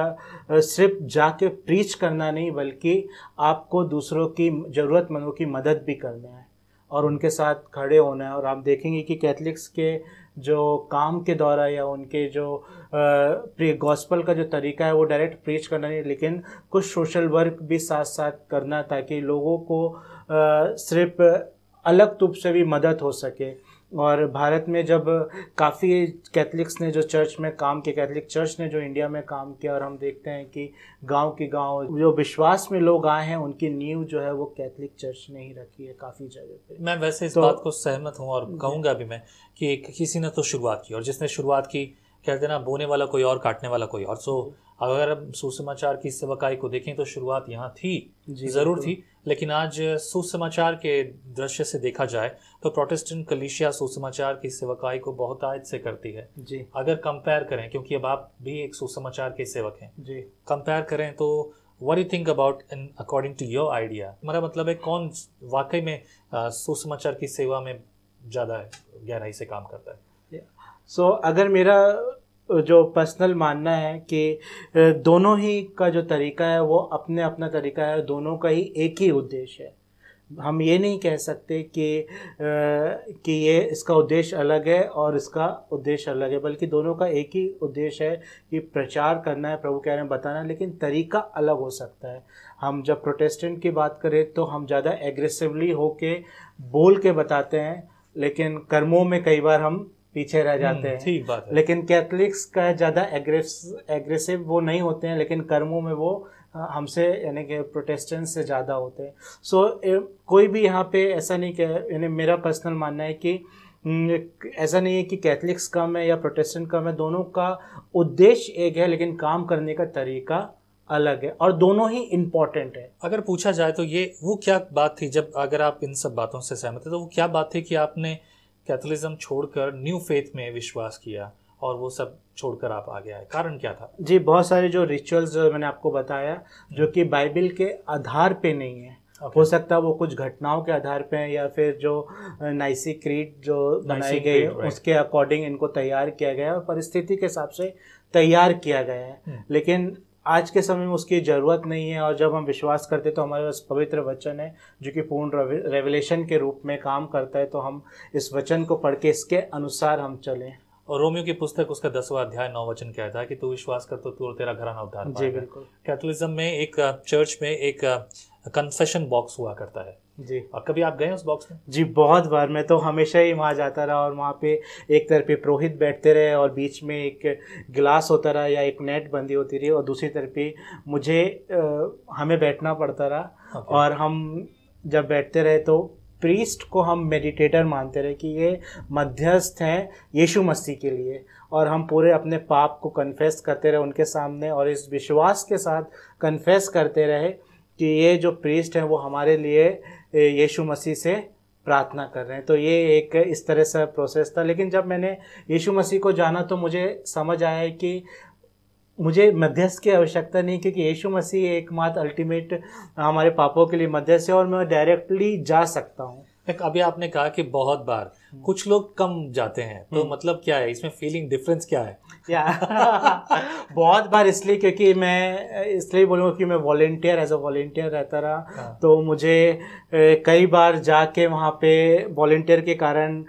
सिर्फ जाके प्रीच करना नहीं बल्कि आपको दूसरों की ज़रूरतमंदों की मदद भी करना है और उनके साथ खड़े होना है और आप देखेंगे कि कैथलिक्स के जो काम के द्वारा या उनके जो प्री गॉस्पल का जो तरीका है वो डायरेक्ट प्रीच करना नहीं लेकिन कुछ सोशल वर्क भी साथ साथ करना ताकि लोगों को सिर्फ अलग तुप से भी मदद हो सके और भारत में जब काफ़ी कैथलिक्स ने जो चर्च में काम किया कैथलिक चर्च ने जो इंडिया में काम किया और हम देखते हैं कि गांव के गांव जो विश्वास में लोग आए हैं उनकी नींव जो है वो कैथलिक चर्च ने ही रखी है काफ़ी जगह पे मैं वैसे इस तो, बात को सहमत हूँ और कहूँगा भी मैं कि किसी ने तो शुरुआत की और जिसने शुरुआत की कहते ना बोने वाला कोई और काटने वाला कोई और सो अगर हम सुसमाचार की सेवकाई को देखें तो शुरुआत यहाँ थी ज़रूर थी लेकिन आज सुसमाचार के दृश्य से देखा जाए तो प्रोटेस्टेंट कलिशिया सुसमाचार की सेवकाई को बहुत आयत से करती है जी अगर कंपेयर करें क्योंकि अब आप भी एक सुसमाचार के सेवक हैं जी कंपेयर करें तो what you think about in according to your idea मेरा मतलब है कौन वाकई में सुसमाचार की सेवा में ज़्यादा गहराई से काम करता है सो yeah. so, अगर मेरा जो पर्सनल मानना है कि दोनों ही का जो तरीका है वो अपने अपना तरीका है दोनों का ही एक ही उद्देश्य है हम ये नहीं कह सकते कि कि ये इसका उद्देश्य अलग है और इसका उद्देश्य अलग है बल्कि दोनों का एक ही उद्देश्य है कि प्रचार करना है प्रभु कह रहे हैं बताना है लेकिन तरीका अलग हो सकता है हम जब प्रोटेस्टेंट की बात करें तो हम ज़्यादा एग्रेसिवली होके बोल के बताते हैं लेकिन कर्मों में कई बार हम पीछे रह हम्म, जाते हैं ठीक बात है लेकिन कैथलिक्स का ज़्यादा एग्रेस एग्रेसिव वो नहीं होते हैं लेकिन कर्मों में वो हमसे यानी कि प्रोटेस्टेंट से ज़्यादा होते हैं सो so, कोई भी यहाँ पे ऐसा नहीं कह यानी मेरा पर्सनल मानना है कि ऐसा नहीं है कि कैथलिक्स कम है या प्रोटेस्टेंट कम है दोनों का उद्देश्य एक है लेकिन काम करने का तरीका अलग है और दोनों ही इम्पॉर्टेंट है अगर पूछा जाए तो ये वो क्या बात थी जब अगर आप इन सब बातों से सहमत है तो वो क्या बात थी कि आपने कैथोलिज्म छोड़कर न्यू फेथ में विश्वास किया और वो सब छोड़कर आप आगे आए कारण क्या था जी बहुत सारे जो रिचुअल्स जो मैंने आपको बताया जो कि बाइबल के आधार पे नहीं है okay. हो सकता है वो कुछ घटनाओं के आधार पे है या फिर जो नाइसी क्रीड जो बनाई गई है उसके अकॉर्डिंग इनको तैयार किया गया है और परिस्थिति के हिसाब से तैयार किया गया है hmm. लेकिन आज के समय में उसकी ज़रूरत नहीं है और जब हम विश्वास करते तो हमारे पास पवित्र वचन है जो कि पूर्ण रेवलेशन के रूप में काम करता है तो हम इस वचन को पढ़ के इसके अनुसार हम चलें और रोमियो की पुस्तक उसका दसवा अध्याय नौ वचन कहता है कि तू विश्वास कर तो तू और तेरा घराना उद्धार जी बिल्कुल कैथोलिज्म में एक चर्च uh, में एक कन्फेशन uh, बॉक्स हुआ करता है जी और कभी आप गए उस बॉक्स में जी बहुत बार मैं तो हमेशा ही वहाँ जाता रहा और वहाँ पे एक तरफ पे पुरोहित बैठते रहे और बीच में एक गिलास होता रहा या एक नेट बंदी होती रही और दूसरी तरफ पे मुझे आ, हमें बैठना पड़ता रहा okay. और हम जब बैठते रहे तो प्रीस्ट को हम मेडिटेटर मानते रहे कि ये मध्यस्थ हैं यीशु मसीह के लिए और हम पूरे अपने पाप को कन्फेस करते रहे उनके सामने और इस विश्वास के साथ कन्फेस करते रहे कि ये जो प्रीस्ट हैं वो हमारे लिए यीशु मसीह से प्रार्थना कर रहे हैं तो ये एक इस तरह से प्रोसेस था लेकिन जब मैंने यीशु मसीह को जाना तो मुझे समझ आया कि मुझे मध्यस्थ की आवश्यकता नहीं क्योंकि यीशु मसीह एकमात्र अल्टीमेट हमारे पापों के लिए मध्यस्थ है और मैं डायरेक्टली जा सकता हूँ अभी आपने कहा कि बहुत बार हम्म। कुछ लोग कम जाते हैं तो हम्म। मतलब क्या है इसमें फीलिंग डिफरेंस क्या है क्या <laughs> बहुत बार इसलिए क्योंकि मैं इसलिए बोलूँगा कि मैं वॉल्टियर एज अ वॉल्टियर रहता रहा हाँ। तो मुझे कई बार जाके वहाँ पे वॉल्टियर के कारण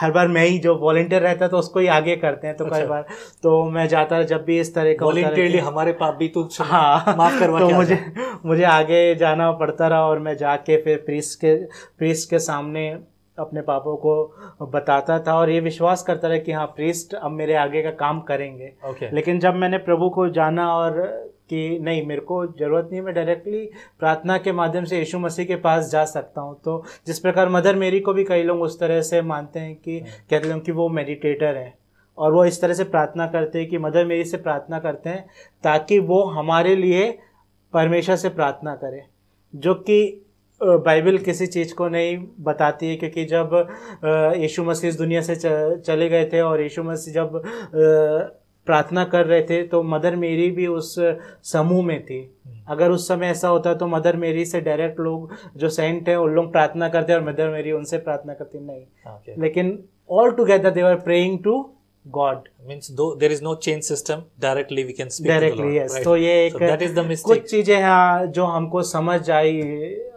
हर बार मैं ही जो वॉलेंटियर रहता है तो उसको ही आगे करते हैं तो अच्छा। कई बार तो मैं जाता जब भी इस तरह का वॉलेंटियरली हमारे पाप भी तो हाँ माफ करवा तो मुझे मुझे आगे जाना पड़ता रहा और मैं जाके फिर प्रीस के प्रीस के सामने अपने पापों को बताता था और ये विश्वास करता रहा कि हाँ प्रीस्ट अब मेरे आगे का काम करेंगे okay. लेकिन जब मैंने प्रभु को जाना और कि नहीं मेरे को ज़रूरत नहीं मैं डायरेक्टली प्रार्थना के माध्यम से यीशु मसीह के पास जा सकता हूँ तो जिस प्रकार मदर मेरी को भी कई लोग उस तरह से मानते हैं कि हाँ। कहते हैं कि वो मेडिटेटर हैं और वो इस तरह से प्रार्थना करते हैं कि मदर मेरी से प्रार्थना करते हैं ताकि वो हमारे लिए परमेश्वर से प्रार्थना करें जो कि बाइबल किसी चीज़ को नहीं बताती है क्योंकि जब यीशु मसीह इस दुनिया से चले गए थे और यीशु मसीह जब प्रार्थना कर रहे थे तो मदर मेरी भी उस समूह में थी अगर उस समय ऐसा होता तो मदर मेरी से डायरेक्ट लोग जो सेंट है उन लोग प्रार्थना करते और मदर मेरी उनसे प्रार्थना करती नहीं हाँ, okay. लेकिन all together they are praying to God means though there is no change system directly we can speak directly yes तो ये एक दैट इज द मिस्टेक कुछ चीजें हैं जो हमको समझ आई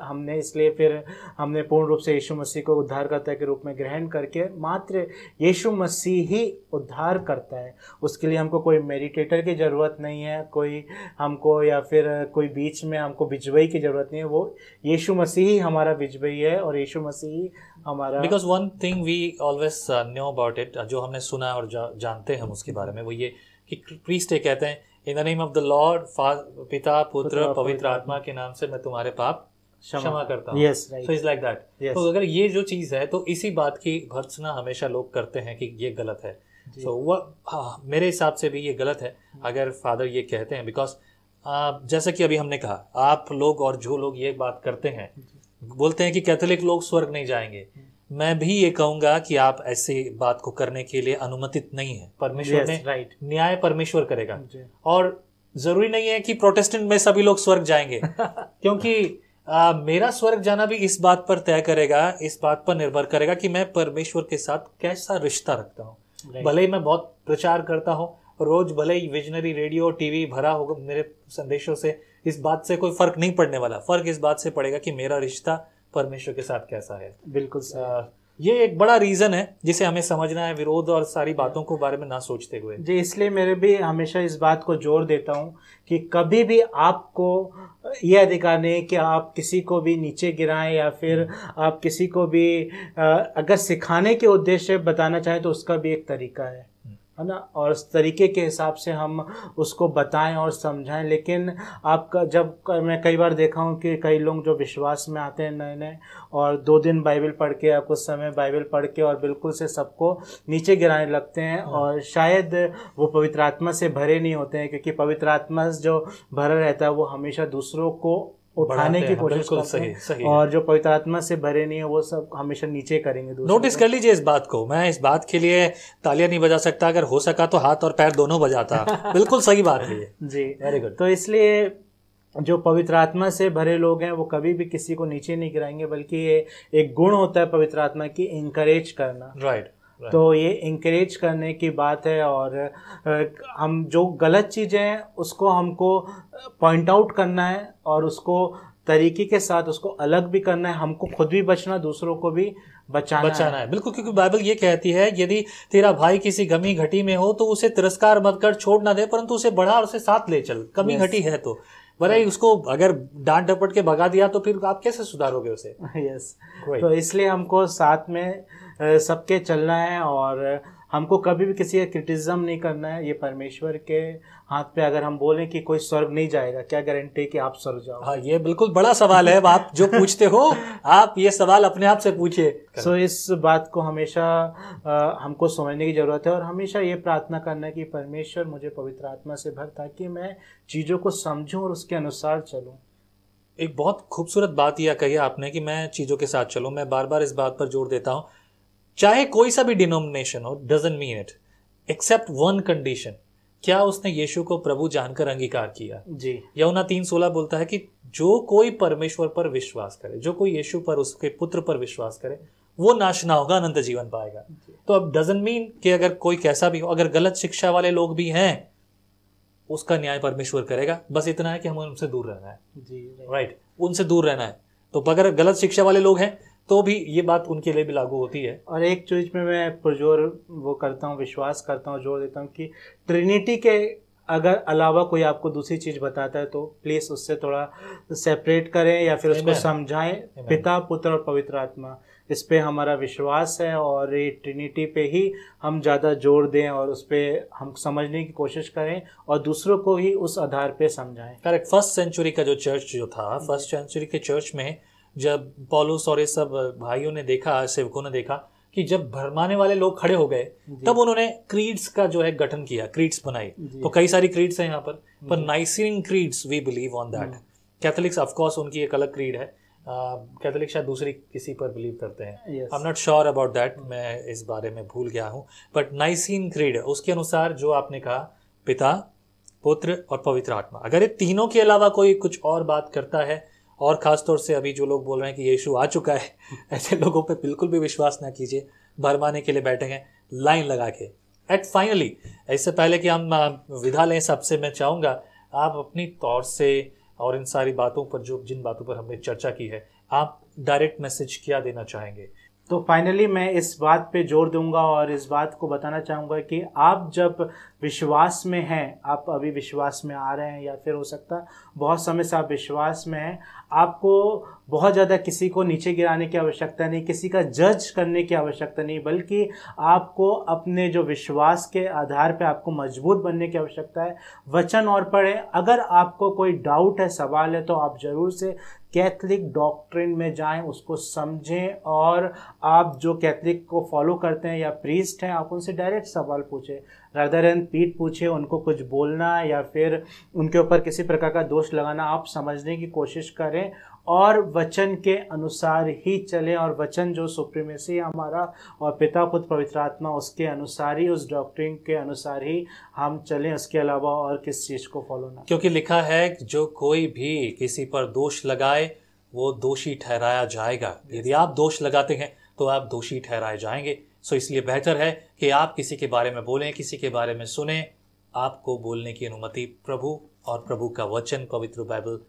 हमने इसलिए फिर हमने पूर्ण रूप से यीशु मसीह को उद्धारकर्ता के रूप में ग्रहण करके मात्र यीशु मसीह ही उद्धार करता है उसके लिए हमको कोई मेडिटेटर की ज़रूरत नहीं है कोई हमको या फिर कोई बीच में हमको बिजवई की ज़रूरत नहीं है वो यीशु मसीह ही हमारा बिजवई है और यीशु मसीह हमारा because one thing we always know about it जो हमने सुना और जा, जानते हैं हम उसके बारे में वो ये कि प्रीस्ट ये कहते हैं in the name of the Lord पिता पुत्र पवित्र आत्मा के नाम से मैं तुम्हारे पाप क्षमा करता हूँ yes, right. so like yes. तो अगर ये जो चीज़ है तो इसी बात की भर्सना हमेशा लोग करते हैं कि ये गलत है सो so, वह हाँ, मेरे हिसाब से भी ये गलत है हम्म। अगर फादर ये कहते हैं बिकॉज जैसा कि अभी हमने कहा आप लोग और जो लोग ये बात करते हैं बोलते हैं कि कैथोलिक लोग स्वर्ग नहीं जाएंगे मैं भी ये कहूंगा कि आप ऐसे बात को करने के लिए अनुमतित नहीं है परमेश्वर yes, ने right. न्याय परमेश्वर करेगा और जरूरी नहीं है कि प्रोटेस्टेंट में सभी लोग स्वर्ग जाएंगे <laughs> क्योंकि आ, मेरा स्वर्ग जाना भी इस बात पर तय करेगा इस बात पर निर्भर करेगा कि मैं परमेश्वर के साथ कैसा रिश्ता रखता हूँ right. भले ही मैं बहुत प्रचार करता हूँ रोज भले ही विजनरी रेडियो टीवी भरा होगा मेरे संदेशों से इस बात से कोई फर्क नहीं पड़ने वाला फर्क इस बात से पड़ेगा कि मेरा रिश्ता परमेश्वर के साथ कैसा है बिल्कुल ये एक बड़ा रीजन है जिसे हमें समझना है विरोध और सारी बातों को बारे में ना सोचते हुए जी इसलिए मेरे भी हमेशा इस बात को जोर देता हूँ कि कभी भी आपको यह अधिकार नहीं कि आप किसी को भी नीचे गिराएं या फिर आप किसी को भी अगर सिखाने के उद्देश्य बताना चाहें तो उसका भी एक तरीका है है ना और तरीके के हिसाब से हम उसको बताएं और समझाएं लेकिन आपका जब मैं कई बार देखा हूँ कि कई लोग जो विश्वास में आते हैं नए नए और दो दिन बाइबल पढ़ के या कुछ समय बाइबल पढ़ के और बिल्कुल से सबको नीचे गिराने लगते हैं हाँ। और शायद वो पवित्र आत्मा से भरे नहीं होते हैं क्योंकि पवित्र आत्मा जो भरा रहता है वो हमेशा दूसरों को उठाने की कोशिश सही सही और जो पवित्र आत्मा से भरे नहीं है वो सब हमेशा नीचे करेंगे नोटिस कर लीजिए इस बात को मैं इस बात के लिए तालियां नहीं बजा सकता अगर हो सका तो हाथ और पैर दोनों बजाता <laughs> बिल्कुल सही बात है जी वेरी गुड तो इसलिए जो पवित्र आत्मा से भरे लोग हैं वो कभी भी किसी को नीचे नहीं गिराएंगे बल्कि ये एक गुण होता है पवित्र आत्मा की इंकरेज करना राइट तो ये इंकरेज करने की बात है और हम जो गलत चीज़ें हैं उसको हमको पॉइंट आउट करना है और उसको तरीके के साथ उसको अलग भी करना है हमको खुद भी बचना दूसरों को भी बचाना बचाना है, है। बिल्कुल क्योंकि बाइबल ये कहती है यदि तेरा भाई किसी गमी घटी में हो तो उसे तिरस्कार मत कर छोड़ ना दे परंतु उसे बढ़ा और उसे साथ ले चल कमी घटी है तो भले उसको अगर डांट डपट के भगा दिया तो फिर आप कैसे सुधारोगे उसे यस <laughs> तो इसलिए हमको साथ में सबके चलना है और हमको कभी भी किसी का क्रिटिसिज्म नहीं करना है ये परमेश्वर के हाथ पे अगर हम बोलें कि कोई स्वर्ग नहीं जाएगा क्या गारंटी है कि आप स्वर्ग जाओ हाँ ये बिल्कुल बड़ा सवाल है आप जो पूछते हो आप ये सवाल अपने आप से पूछिए सो so, इस बात को हमेशा आ, हमको समझने की ज़रूरत है और हमेशा ये प्रार्थना करना है कि परमेश्वर मुझे पवित्र आत्मा से भर ताकि मैं चीज़ों को समझूँ और उसके अनुसार चलूँ एक बहुत खूबसूरत बात यह कही आपने कि मैं चीज़ों के साथ चलूँ मैं बार बार इस बात पर जोर देता हूँ चाहे कोई सा भी डिनोमिनेशन हो doesn't mean it except one condition क्या उसने यीशु को प्रभु जानकर अंगीकार किया जी यमुना तीन सोलह बोलता है कि जो कोई परमेश्वर पर विश्वास करे जो कोई यीशु पर उसके पुत्र पर विश्वास करे वो नाश ना होगा अनंत जीवन पाएगा तो अब डजेंट मीन कि अगर कोई कैसा भी हो अगर गलत शिक्षा वाले लोग भी हैं उसका न्याय परमेश्वर करेगा बस इतना है कि हमें उनसे दूर रहना है राइट उनसे दूर रहना है तो अगर गलत शिक्षा वाले लोग हैं तो भी ये बात उनके लिए भी लागू होती है और एक चीज में मैं पुरजोर वो करता हूँ विश्वास करता हूँ जोर देता हूँ कि ट्रिनिटी के अगर अलावा कोई आपको दूसरी चीज बताता है तो प्लीज उससे थोड़ा सेपरेट करें या फिर उसको समझाएं पिता पुत्र और पवित्र आत्मा इस पर हमारा विश्वास है और ये ट्रिनिटी पे ही हम ज़्यादा जोर दें और उस पर हम समझने की कोशिश करें और दूसरों को ही उस आधार पे समझाएं करेक्ट फर्स्ट सेंचुरी का जो चर्च जो था फर्स्ट सेंचुरी के चर्च में जब पॉलुस और ये सब भाइयों ने देखा सेवकों ने देखा कि जब भरमाने वाले लोग खड़े हो गए तब उन्होंने क्रीड्स का जो है गठन किया क्रीड्स बनाई तो कई सारी क्रीड्स हैं यहाँ पर पर Nicene creeds we believe on that Catholics of course उनकी एक अलग क्रीड है कैथोलिक uh, शायद दूसरी किसी पर बिलीव करते हैं I am not sure about that मैं इस बारे में भूल गया हूँ बट नाइसिन क्रीड उसके अनुसार जो आपने कहा पिता पुत्र और पवित्र आत्मा अगर ये तीनों के अलावा कोई कुछ और बात करता है और ख़ासतौर से अभी जो लोग बोल रहे हैं कि यीशु आ चुका है ऐसे लोगों पे बिल्कुल भी विश्वास ना कीजिए भरमाने के लिए बैठे हैं लाइन लगा के एट फाइनली इससे पहले कि हम विदा लें सबसे मैं चाहूँगा आप अपनी तौर से और इन सारी बातों पर जो जिन बातों पर हमने चर्चा की है आप डायरेक्ट मैसेज क्या देना चाहेंगे तो फाइनली मैं इस बात पे जोर दूंगा और इस बात को बताना चाहूँगा कि आप जब विश्वास में हैं आप अभी विश्वास में आ रहे हैं या फिर हो सकता बहुत समय से आप विश्वास में हैं आपको बहुत ज़्यादा किसी को नीचे गिराने की आवश्यकता नहीं किसी का जज करने की आवश्यकता नहीं बल्कि आपको अपने जो विश्वास के आधार पर आपको मजबूत बनने की आवश्यकता है वचन और पढ़े अगर आपको कोई डाउट है सवाल है तो आप ज़रूर से कैथलिक डॉक्ट्रिन में जाएं उसको समझें और आप जो कैथलिक को फॉलो करते हैं या प्रीस्ट हैं आप उनसे डायरेक्ट सवाल पूछें रदर एंड पीठ पूछे उनको कुछ बोलना या फिर उनके ऊपर किसी प्रकार का दोष लगाना आप समझने की कोशिश करें और वचन के अनुसार ही चलें और वचन जो सुप्रीमेसी हमारा और पिता पुत्र पवित्र आत्मा उसके अनुसार ही उस डॉक्टरिंग के अनुसार ही हम चलें उसके अलावा और किस चीज़ को फॉलो ना क्योंकि लिखा है जो कोई भी किसी पर दोष लगाए वो दोषी ठहराया जाएगा यदि आप दोष लगाते हैं तो आप दोषी ठहराए जाएंगे सो इसलिए बेहतर है कि आप किसी के बारे में बोलें किसी के बारे में सुने आपको बोलने की अनुमति प्रभु और प्रभु का वचन पवित्र बाइबल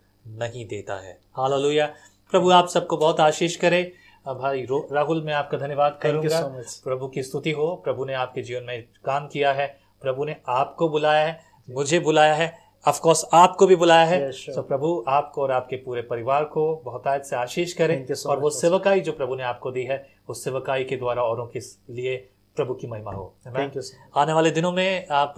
नहीं देता है हाल प्रभु आप सबको बहुत आशीष करे भाई राहुल मैं आपका धन्यवाद करूंगा so प्रभु की स्तुति हो प्रभु ने आपके जीवन में काम किया है प्रभु ने आपको बुलाया है मुझे बुलाया है ऑफ कोर्स आपको भी बुलाया है yes, sure. so, प्रभु आपको और आपके पूरे परिवार को बहुतायत से आशीष करें so और वो सेवकाई जो प्रभु ने आपको दी है उस सेवकाई के द्वारा औरों के लिए प्रभु की महिमा हो थैंक यू आने वाले दिनों में आप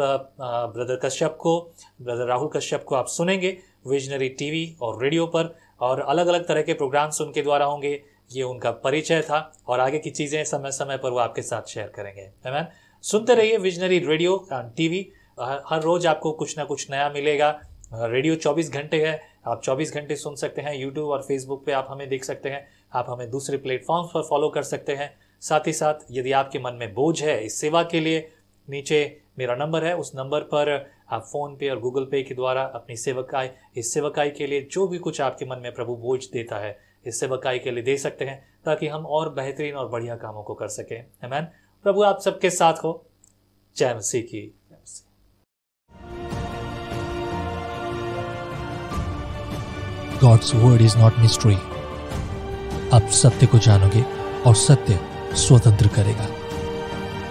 ब्रदर कश्यप को ब्रदर राहुल कश्यप को आप सुनेंगे विजनरी टीवी और रेडियो पर और अलग अलग तरह के प्रोग्राम्स उनके द्वारा होंगे ये उनका परिचय था और आगे की चीज़ें समय समय पर वो आपके साथ शेयर करेंगे मैम सुनते रहिए विजनरी रेडियो एंड टीवी हर रोज़ आपको कुछ ना कुछ नया मिलेगा रेडियो 24 घंटे है आप 24 घंटे सुन सकते हैं यूट्यूब और फेसबुक पे आप हमें देख सकते हैं आप हमें दूसरे प्लेटफॉर्म्स पर फॉलो कर सकते हैं साथ ही साथ यदि आपके मन में बोझ है इस सेवा के लिए नीचे मेरा नंबर है उस नंबर पर आप फ़ोन पे और गूगल पे के द्वारा अपनी सेवकाई इस सेवकाई के लिए जो भी कुछ आपके मन में प्रभु बोझ देता है इस सेवकाई के लिए दे सकते हैं ताकि हम और बेहतरीन और बढ़िया कामों को कर सकें हेमैन प्रभु आप सबके साथ हो जय मसीह की God's word is not mystery. आप सत्य को जानोगे और सत्य स्वतंत्र करेगा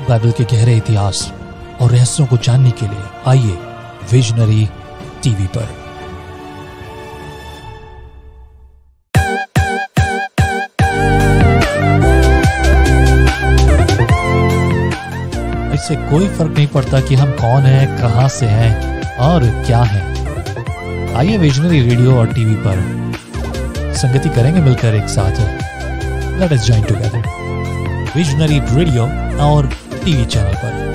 बाइबल के गहरे इतिहास और रहस्यों को जानने के लिए आइए विजनरी टीवी पर इससे कोई फर्क नहीं पड़ता कि हम कौन हैं कहां से हैं और क्या हैं आइए विजनरी रेडियो और टीवी पर संगति करेंगे मिलकर एक साथ let us join together visionary radio और टीवी चैनल पर